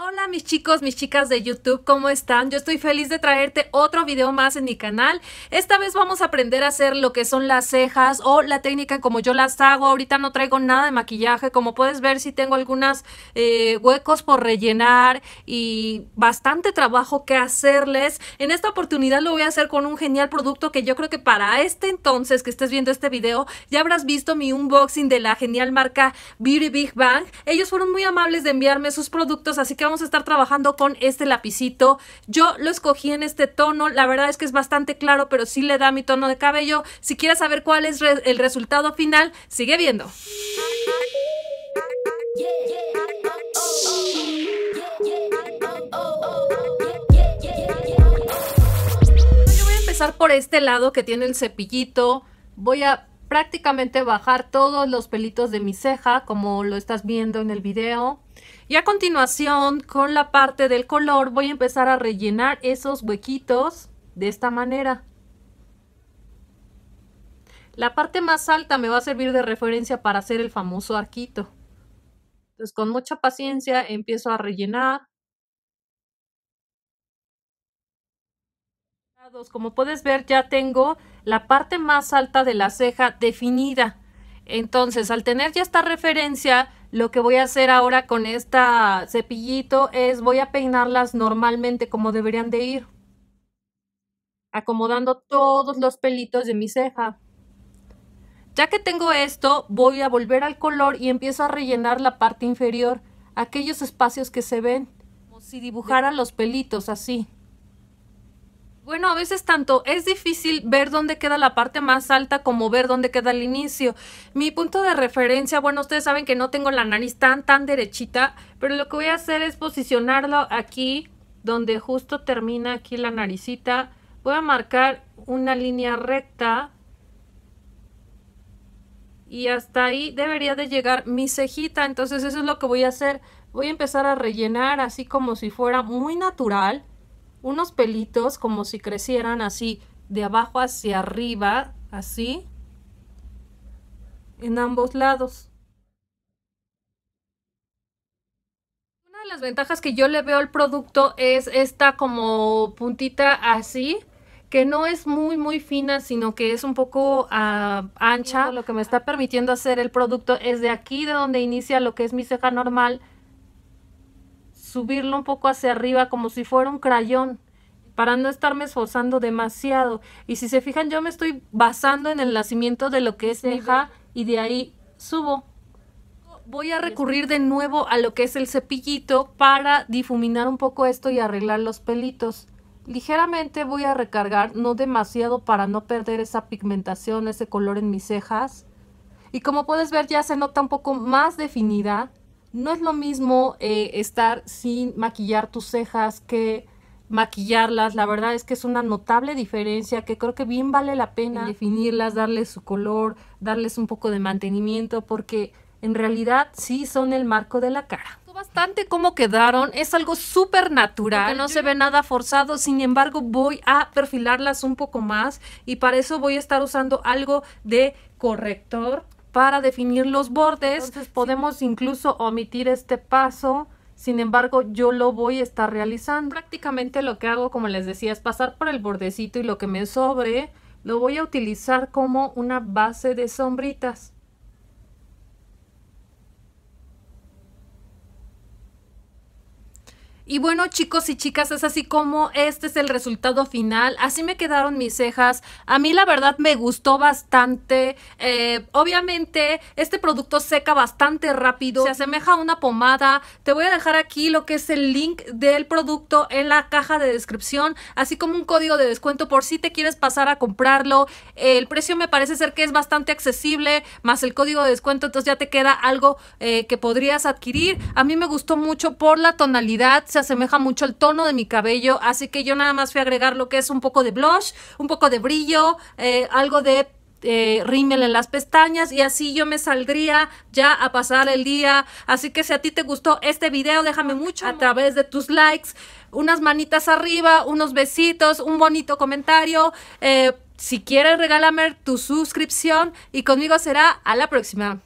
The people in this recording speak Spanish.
Hola mis chicos, mis chicas de YouTube, ¿cómo están? Yo estoy feliz de traerte otro video más en mi canal. Esta vez vamos a aprender a hacer lo que son las cejas o la técnica como yo las hago. Ahorita no traigo nada de maquillaje, como puedes ver si tengo algunos eh, huecos por rellenar y bastante trabajo que hacerles. En esta oportunidad lo voy a hacer con un genial producto que yo creo que para este entonces que estés viendo este video ya habrás visto mi unboxing de la genial marca Beauty Big Bang. Ellos fueron muy amables de enviarme sus productos, así que vamos a estar trabajando con este lapicito. Yo lo escogí en este tono, la verdad es que es bastante claro, pero sí le da mi tono de cabello. Si quieres saber cuál es el resultado final, sigue viendo. Yo voy a empezar por este lado que tiene el cepillito. Voy a prácticamente bajar todos los pelitos de mi ceja, como lo estás viendo en el video. Y a continuación, con la parte del color, voy a empezar a rellenar esos huequitos de esta manera. La parte más alta me va a servir de referencia para hacer el famoso arquito. Entonces, con mucha paciencia empiezo a rellenar. Como puedes ver, ya tengo la parte más alta de la ceja definida. Entonces, al tener ya esta referencia, lo que voy a hacer ahora con esta cepillito es voy a peinarlas normalmente como deberían de ir. Acomodando todos los pelitos de mi ceja. Ya que tengo esto, voy a volver al color y empiezo a rellenar la parte inferior, aquellos espacios que se ven, como si dibujara los pelitos así. Bueno, a veces tanto es difícil ver dónde queda la parte más alta como ver dónde queda el inicio. Mi punto de referencia, bueno, ustedes saben que no tengo la nariz tan tan derechita, pero lo que voy a hacer es posicionarlo aquí donde justo termina aquí la naricita. Voy a marcar una línea recta y hasta ahí debería de llegar mi cejita, entonces eso es lo que voy a hacer. Voy a empezar a rellenar así como si fuera muy natural unos pelitos como si crecieran así de abajo hacia arriba, así, en ambos lados. Una de las ventajas que yo le veo al producto es esta como puntita así, que no es muy muy fina, sino que es un poco ah, ancha. Lo que me está permitiendo hacer el producto es de aquí, de donde inicia lo que es mi ceja normal, subirlo un poco hacia arriba como si fuera un crayón para no estarme esforzando demasiado. Y si se fijan, yo me estoy basando en el nacimiento de lo que es ceja y de ahí subo. Voy a recurrir de nuevo a lo que es el cepillito para difuminar un poco esto y arreglar los pelitos. Ligeramente voy a recargar, no demasiado para no perder esa pigmentación, ese color en mis cejas. Y como puedes ver ya se nota un poco más definida no es lo mismo eh, estar sin maquillar tus cejas que maquillarlas. La verdad es que es una notable diferencia que creo que bien vale la pena definirlas, darles su color, darles un poco de mantenimiento, porque en realidad sí son el marco de la cara. Bastante cómo quedaron, es algo súper natural, no se ve nada forzado, sin embargo voy a perfilarlas un poco más y para eso voy a estar usando algo de corrector para definir los bordes. podemos incluso omitir este paso. Sin embargo, yo lo voy a estar realizando. Prácticamente lo que hago, como les decía, es pasar por el bordecito y lo que me sobre lo voy a utilizar como una base de sombritas. Y bueno, chicos y chicas, es así como este es el resultado final. Así me quedaron mis cejas. A mí la verdad me gustó bastante. Eh, obviamente, este producto seca bastante rápido. Se asemeja a una pomada. Te voy a dejar aquí lo que es el link del producto en la caja de descripción, así como un código de descuento por si te quieres pasar a comprarlo. el precio me parece ser que es bastante accesible, más el código de descuento, entonces ya te queda algo eh, que podrías adquirir. A mí me gustó mucho por la tonalidad. Se asemeja mucho el tono de mi cabello, así que yo nada más fui a agregar lo que es un poco de blush, un poco de brillo, eh, algo de rimel eh, rímel en las pestañas y así yo me saldría ya a pasar el día. Así que si a ti te gustó este video, déjame mucho a través de tus likes, unas manitas arriba, unos besitos, un bonito comentario. Eh, si quieres, regálame tu suscripción y conmigo será a la próxima.